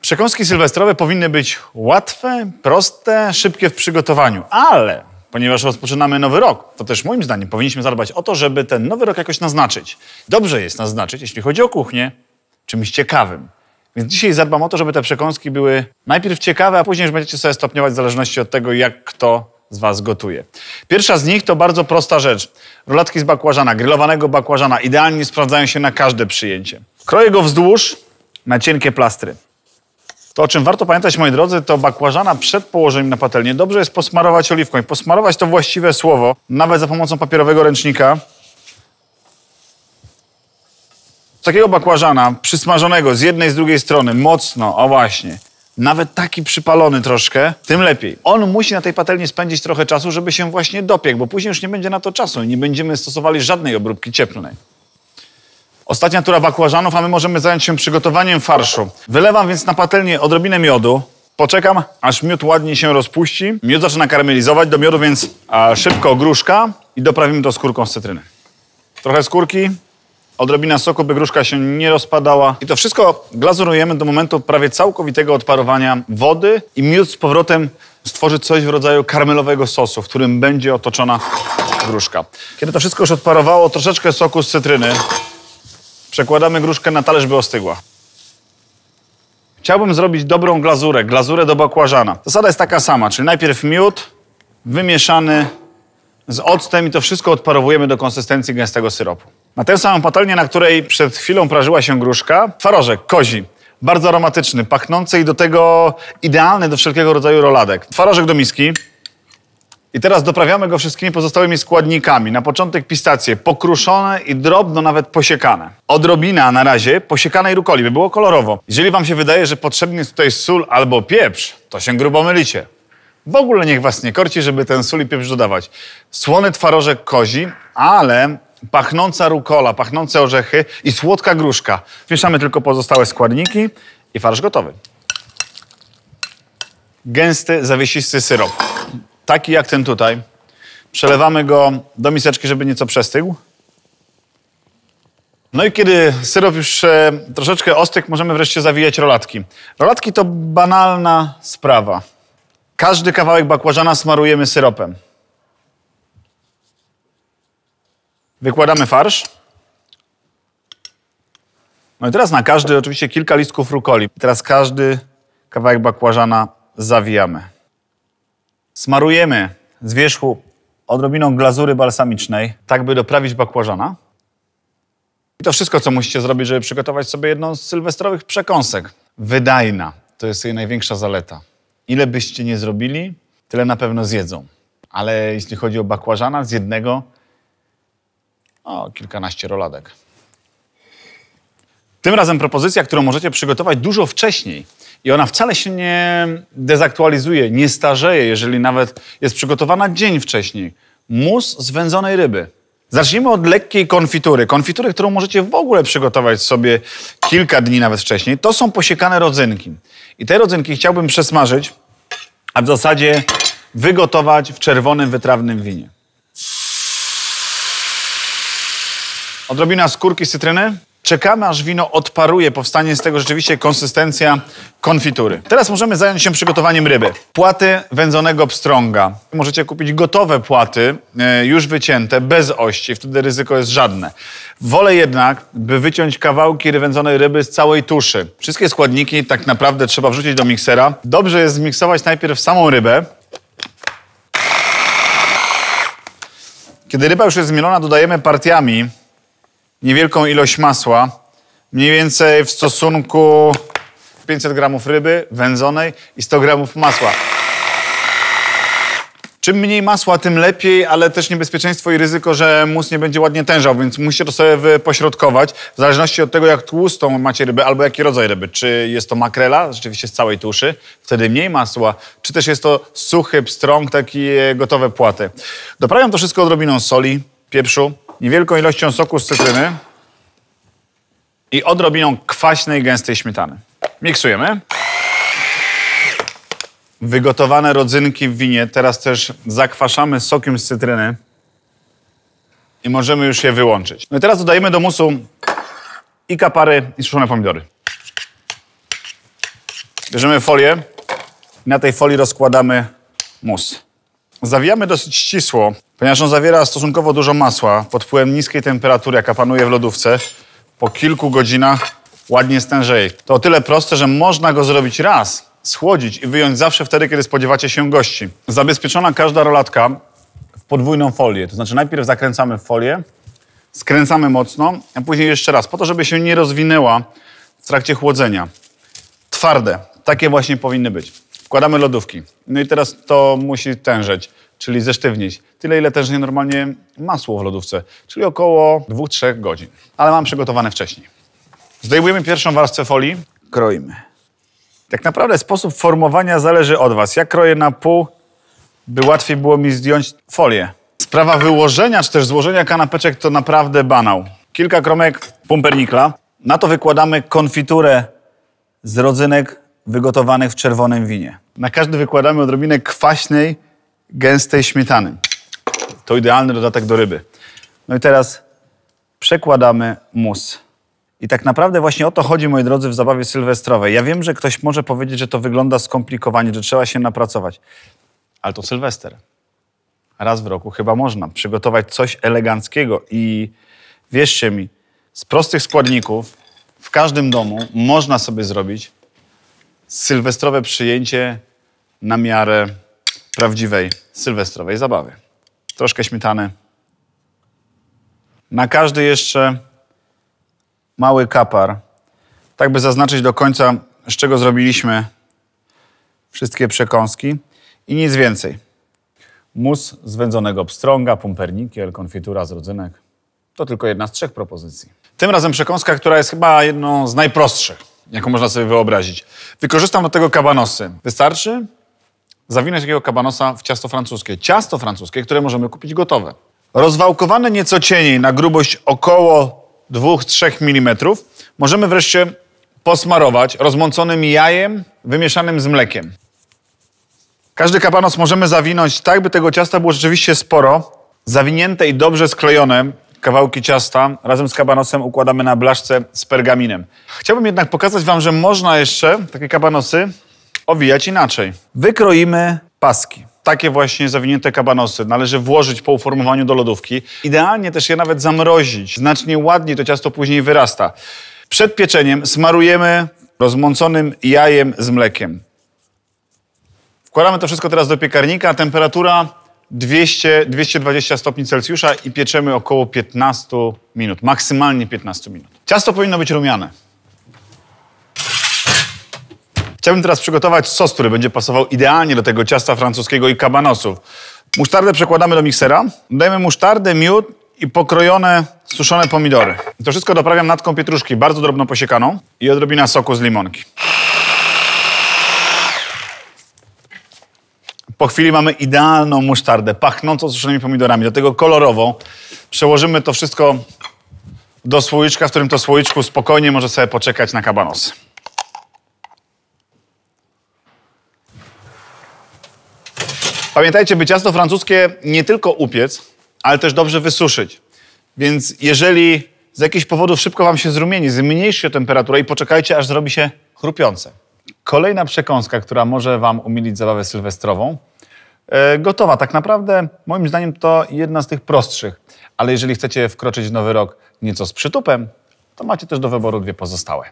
Przekąski sylwestrowe powinny być łatwe, proste, szybkie w przygotowaniu, ale ponieważ rozpoczynamy nowy rok, to też moim zdaniem powinniśmy zadbać o to, żeby ten nowy rok jakoś naznaczyć. Dobrze jest naznaczyć, jeśli chodzi o kuchnię, czymś ciekawym. Więc dzisiaj zadbam o to, żeby te przekąski były najpierw ciekawe, a później już będziecie sobie stopniować w zależności od tego, jak kto z Was gotuje. Pierwsza z nich to bardzo prosta rzecz. Rolatki z bakłażana, grillowanego bakłażana idealnie sprawdzają się na każde przyjęcie. Kroję go wzdłuż, na cienkie plastry. To, o czym warto pamiętać, moi drodzy, to bakłażana przed położeniem na patelnię dobrze jest posmarować oliwką. I posmarować to właściwe słowo, nawet za pomocą papierowego ręcznika. Takiego bakłażana przysmażonego z jednej, z drugiej strony, mocno, a właśnie, nawet taki przypalony troszkę, tym lepiej. On musi na tej patelni spędzić trochę czasu, żeby się właśnie dopiekł, bo później już nie będzie na to czasu i nie będziemy stosowali żadnej obróbki cieplnej. Ostatnia tura bakłażanów, a my możemy zająć się przygotowaniem farszu. Wylewam więc na patelnię odrobinę miodu. Poczekam, aż miód ładnie się rozpuści. Miód zaczyna karmelizować do miodu, więc szybko gruszka i doprawimy to skórką z cytryny. Trochę skórki, odrobina soku, by gruszka się nie rozpadała. I to wszystko glazurujemy do momentu prawie całkowitego odparowania wody i miód z powrotem stworzy coś w rodzaju karmelowego sosu, w którym będzie otoczona gruszka. Kiedy to wszystko już odparowało, troszeczkę soku z cytryny Przekładamy gruszkę na talerz, by ostygła. Chciałbym zrobić dobrą glazurę, glazurę do bakłażana. Zasada jest taka sama, czyli najpierw miód wymieszany z octem i to wszystko odparowujemy do konsystencji gęstego syropu. Na tę samą patelnię, na której przed chwilą prażyła się gruszka, twarożek kozi. Bardzo aromatyczny, pachnący i do tego idealny do wszelkiego rodzaju roladek. Twarożek do miski, i teraz doprawiamy go wszystkimi pozostałymi składnikami. Na początek pistacje pokruszone i drobno nawet posiekane. Odrobina na razie posiekanej rukoli, by było kolorowo. Jeżeli wam się wydaje, że potrzebny jest tutaj sól albo pieprz, to się grubo mylicie. W ogóle niech was nie korci, żeby ten sól i pieprz dodawać. Słony twarożek kozi, ale pachnąca rukola, pachnące orzechy i słodka gruszka. Mieszamy tylko pozostałe składniki i farsz gotowy. Gęsty, zawiesisty syrop taki jak ten tutaj. Przelewamy go do miseczki, żeby nieco przestygł. No i kiedy syrop już e, troszeczkę ostygł, możemy wreszcie zawijać rolatki. Rolatki to banalna sprawa. Każdy kawałek bakłażana smarujemy syropem. Wykładamy farsz. No i teraz na każdy oczywiście kilka listków rukoli. I teraz każdy kawałek bakłażana zawijamy. Smarujemy z wierzchu odrobiną glazury balsamicznej, tak by doprawić bakłażana. I to wszystko, co musicie zrobić, żeby przygotować sobie jedną z sylwestrowych przekąsek. Wydajna. To jest jej największa zaleta. Ile byście nie zrobili, tyle na pewno zjedzą. Ale jeśli chodzi o bakłażana, z jednego o, kilkanaście roladek. Tym razem propozycja, którą możecie przygotować dużo wcześniej. I ona wcale się nie dezaktualizuje, nie starzeje, jeżeli nawet jest przygotowana dzień wcześniej. Mus z wędzonej ryby. Zacznijmy od lekkiej konfitury. Konfitury, którą możecie w ogóle przygotować sobie kilka dni nawet wcześniej, to są posiekane rodzynki. I te rodzynki chciałbym przesmażyć, a w zasadzie wygotować w czerwonym, wytrawnym winie. Odrobina skórki cytryny, Czekamy, aż wino odparuje. Powstanie z tego rzeczywiście konsystencja konfitury. Teraz możemy zająć się przygotowaniem ryby. Płaty wędzonego pstrąga. Możecie kupić gotowe płaty, e, już wycięte, bez ości. Wtedy ryzyko jest żadne. Wolę jednak, by wyciąć kawałki wędzonej ryby z całej tuszy. Wszystkie składniki tak naprawdę trzeba wrzucić do miksera. Dobrze jest zmiksować najpierw samą rybę, Kiedy ryba już jest zmielona, dodajemy partiami niewielką ilość masła, mniej więcej w stosunku 500 gramów ryby wędzonej i 100 gramów masła. Czym mniej masła, tym lepiej, ale też niebezpieczeństwo i ryzyko, że mus nie będzie ładnie tężał, więc musicie to sobie wypośrodkować. W zależności od tego, jak tłustą macie rybę albo jaki rodzaj ryby. Czy jest to makrela, rzeczywiście z całej tuszy, wtedy mniej masła, czy też jest to suchy pstrąg, takie gotowe płaty. Doprawiam to wszystko odrobiną soli, pieprzu, niewielką ilością soku z cytryny i odrobiną kwaśnej, gęstej śmietany. Miksujemy. Wygotowane rodzynki w winie teraz też zakwaszamy sokiem z cytryny i możemy już je wyłączyć. No i teraz dodajemy do musu i kapary, i suszone pomidory. Bierzemy folię i na tej folii rozkładamy mus. Zawijamy dosyć ścisło, ponieważ on zawiera stosunkowo dużo masła pod wpływem niskiej temperatury, jaka panuje w lodówce. Po kilku godzinach ładnie stężeje. To o tyle proste, że można go zrobić raz, schłodzić i wyjąć zawsze wtedy, kiedy spodziewacie się gości. Zabezpieczona każda rolatka w podwójną folię. To znaczy najpierw zakręcamy folię, skręcamy mocno, a później jeszcze raz, po to, żeby się nie rozwinęła w trakcie chłodzenia. Twarde. Takie właśnie powinny być. Wkładamy lodówki. No i teraz to musi tężeć, czyli zesztywnić. Tyle, ile tężnie normalnie masło w lodówce, czyli około 2-3 godzin. Ale mam przygotowane wcześniej. Zdejmujemy pierwszą warstwę folii. Kroimy. Tak naprawdę sposób formowania zależy od Was. Ja kroję na pół, by łatwiej było mi zdjąć folię. Sprawa wyłożenia czy też złożenia kanapeczek to naprawdę banał. Kilka kromek pumpernikla. Na to wykładamy konfiturę z rodzynek wygotowanych w czerwonym winie. Na każdy wykładamy odrobinę kwaśnej, gęstej śmietany. To idealny dodatek do ryby. No i teraz przekładamy mus. I tak naprawdę właśnie o to chodzi, moi drodzy, w zabawie sylwestrowej. Ja wiem, że ktoś może powiedzieć, że to wygląda skomplikowanie, że trzeba się napracować. Ale to sylwester. Raz w roku chyba można przygotować coś eleganckiego. I wierzcie mi, z prostych składników w każdym domu można sobie zrobić sylwestrowe przyjęcie na miarę prawdziwej sylwestrowej zabawy. Troszkę śmietany. Na każdy jeszcze mały kapar, tak by zaznaczyć do końca, z czego zrobiliśmy wszystkie przekąski i nic więcej. Mus z wędzonego pstrąga, pumpernikiel, konfitura z rodzynek. To tylko jedna z trzech propozycji. Tym razem przekąska, która jest chyba jedną z najprostszych jaką można sobie wyobrazić. Wykorzystam do tego kabanosy. Wystarczy zawinąć takiego kabanosa w ciasto francuskie. Ciasto francuskie, które możemy kupić gotowe. Rozwałkowane nieco cieniej na grubość około 2-3 mm możemy wreszcie posmarować rozmąconym jajem wymieszanym z mlekiem. Każdy kabanos możemy zawinąć tak, by tego ciasta było rzeczywiście sporo, zawinięte i dobrze sklejone, Kawałki ciasta razem z kabanosem układamy na blaszce z pergaminem. Chciałbym jednak pokazać Wam, że można jeszcze takie kabanosy owijać inaczej. Wykroimy paski. Takie właśnie zawinięte kabanosy należy włożyć po uformowaniu do lodówki. Idealnie też je nawet zamrozić. Znacznie ładniej to ciasto później wyrasta. Przed pieczeniem smarujemy rozmąconym jajem z mlekiem. Wkładamy to wszystko teraz do piekarnika. Temperatura 200, 220 stopni Celsjusza i pieczemy około 15 minut, maksymalnie 15 minut. Ciasto powinno być rumiane. Chciałbym teraz przygotować sos, który będzie pasował idealnie do tego ciasta francuskiego i kabanosów. Musztardę przekładamy do miksera. Dajemy musztardę, miód i pokrojone, suszone pomidory. To wszystko doprawiam natką pietruszki, bardzo drobno posiekaną i odrobina soku z limonki. Po chwili mamy idealną musztardę, pachnącą suszonymi pomidorami, do tego kolorową. Przełożymy to wszystko do słoiczka, w którym to słoiczku spokojnie może sobie poczekać na kabanos. Pamiętajcie, by ciasto francuskie nie tylko upiec, ale też dobrze wysuszyć. Więc jeżeli z jakichś powodów szybko wam się zrumieni, zmniejszcie temperaturę i poczekajcie, aż zrobi się chrupiące. Kolejna przekąska, która może Wam umilić zabawę sylwestrową. E, gotowa. Tak naprawdę, moim zdaniem, to jedna z tych prostszych. Ale jeżeli chcecie wkroczyć w nowy rok nieco z przytupem, to macie też do wyboru dwie pozostałe.